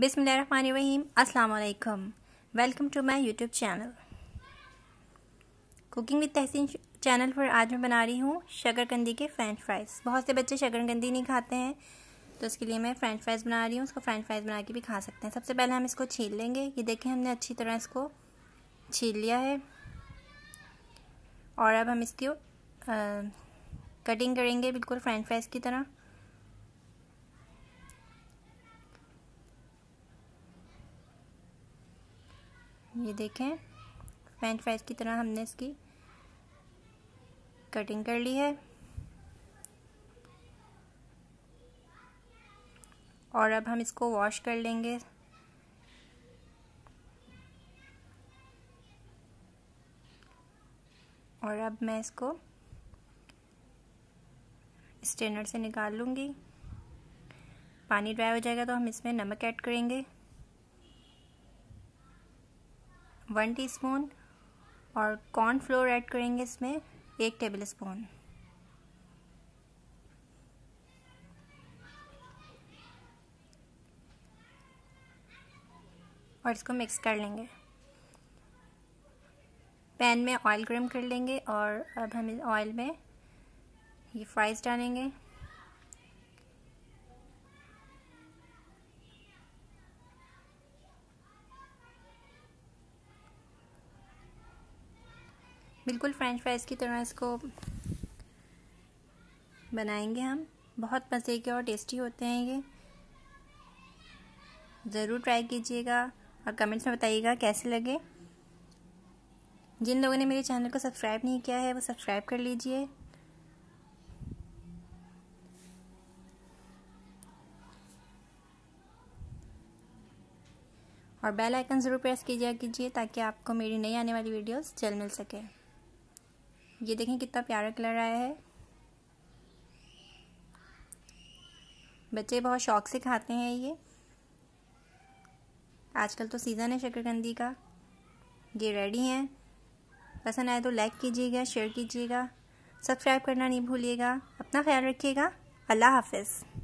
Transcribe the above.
बिसमीम अल्लाम welcome to my YouTube channel cooking with Tahseen channel पर आज मैं बना रही हूँ शक्करकंदी के फ्रेंच फ्राइज़ बहुत से बच्चे शक्करकंदी नहीं खाते हैं तो इसके लिए मैं फ्रेंच फ्राइज़ बना रही हूँ उसको फ्रेंच फ्राइज़ बना के भी खा सकते हैं सबसे पहले हम इसको छील लेंगे ये देखें हमने अच्छी तरह इसको छील लिया है और अब हम इसकी कटिंग करेंगे बिल्कुल फ्रेंच फ्राइज़ की तरह ये देखें फ्रेंच फ्राइज की तरह हमने इसकी कटिंग कर ली है और अब हम इसको वॉश कर लेंगे और अब मैं इसको स्टेनर से निकाल लूँगी पानी ड्राई हो जाएगा तो हम इसमें नमक ऐड करेंगे वन टीस्पून और कॉर्न फ्लोर ऐड करेंगे इसमें एक टेबल स्पून और इसको मिक्स कर लेंगे पैन में ऑयल गर्म कर लेंगे और अब हम ऑयल में ये फ्राइज़ डालेंगे बिल्कुल फ्रेंच फ्राइज़ की तरह इसको बनाएंगे हम बहुत मज़े के और टेस्टी होते हैं ये ज़रूर ट्राई कीजिएगा और कमेंट्स में बताइएगा कैसे लगे जिन लोगों ने मेरे चैनल को सब्सक्राइब नहीं किया है वो सब्सक्राइब कर लीजिए और बेल आइकन ज़रूर प्रेस कीजिए कीजिए ताकि आपको मेरी नई आने वाली वीडियोस जल्द मिल सके ये देखें कितना प्यारा कलर आया है बच्चे बहुत शौक से खाते हैं ये आजकल तो सीज़न है शक्करकंदी का ये रेडी हैं पसंद आए तो लाइक कीजिएगा शेयर कीजिएगा सब्सक्राइब करना नहीं भूलिएगा अपना ख्याल रखिएगा अल्लाह हाफिज़